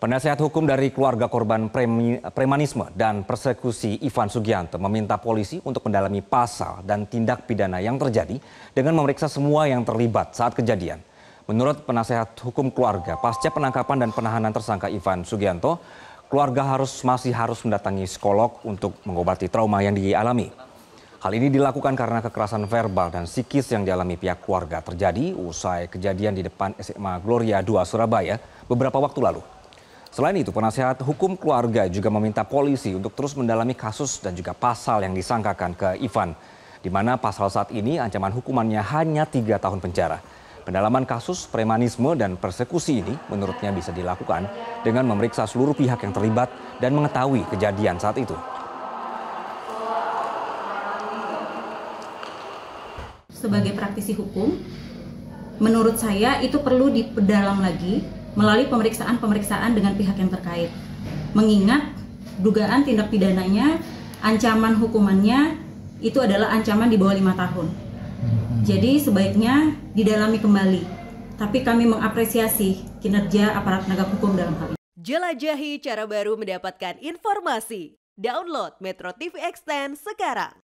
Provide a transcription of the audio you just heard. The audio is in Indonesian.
Penasehat hukum dari keluarga korban premanisme dan persekusi Ivan Sugianto meminta polisi untuk mendalami pasal dan tindak pidana yang terjadi dengan memeriksa semua yang terlibat saat kejadian. Menurut penasehat hukum keluarga, pasca penangkapan dan penahanan tersangka Ivan Sugianto, keluarga harus masih harus mendatangi psikolog untuk mengobati trauma yang dialami. Hal ini dilakukan karena kekerasan verbal dan psikis yang dialami pihak keluarga terjadi usai kejadian di depan SMA Gloria 2 Surabaya beberapa waktu lalu. Selain itu, penasehat hukum keluarga juga meminta polisi untuk terus mendalami kasus dan juga pasal yang disangkakan ke Ivan, di mana pasal saat ini ancaman hukumannya hanya tiga tahun penjara. Pendalaman kasus premanisme dan persekusi ini menurutnya bisa dilakukan dengan memeriksa seluruh pihak yang terlibat dan mengetahui kejadian saat itu. Sebagai praktisi hukum, menurut saya itu perlu diperdalam lagi melalui pemeriksaan-pemeriksaan dengan pihak yang terkait. Mengingat dugaan tindak pidananya, ancaman hukumannya itu adalah ancaman di bawah lima tahun. Hmm. Jadi sebaiknya didalami kembali. Tapi kami mengapresiasi kinerja aparat penegak hukum dalam hal ini. Jelajahi cara baru mendapatkan informasi. Download Metro TV Extend sekarang.